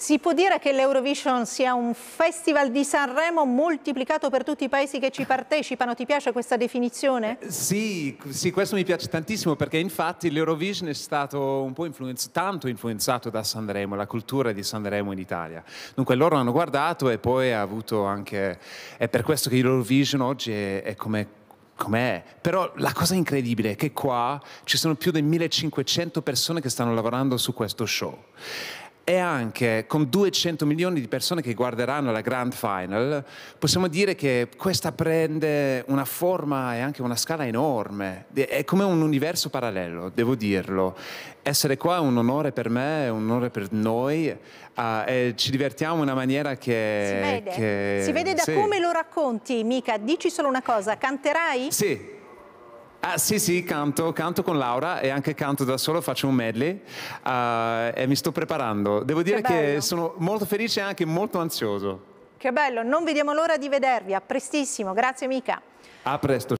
Si può dire che l'Eurovision sia un festival di Sanremo moltiplicato per tutti i paesi che ci partecipano? Ti piace questa definizione? Eh, sì, sì questo mi piace tantissimo perché infatti l'Eurovision è stato un po' influenz- tanto influenzato da Sanremo, la cultura di Sanremo in Italia. Dunque loro hanno guardato e poi ha avuto anche... È per questo che l'Eurovision oggi è, è come com'è. Però la cosa incredibile è che qua ci sono più di 1500 persone che stanno lavorando su questo show e anche con 200 milioni di persone che guarderanno la Grand Final, possiamo dire che questa prende una forma e anche una scala enorme, è come un universo parallelo, devo dirlo. Essere qua è un onore per me, è un onore per noi, uh, e ci divertiamo in una maniera che... Si vede, che... Si vede da sì. come lo racconti, mica, dici solo una cosa, canterai? Sì. Ah, sì, sì, canto, canto con Laura e anche canto da solo, faccio un medley uh, e mi sto preparando. Devo dire che, che sono molto felice e anche molto ansioso. Che bello, non vediamo l'ora di vedervi, a prestissimo, grazie mica. A presto.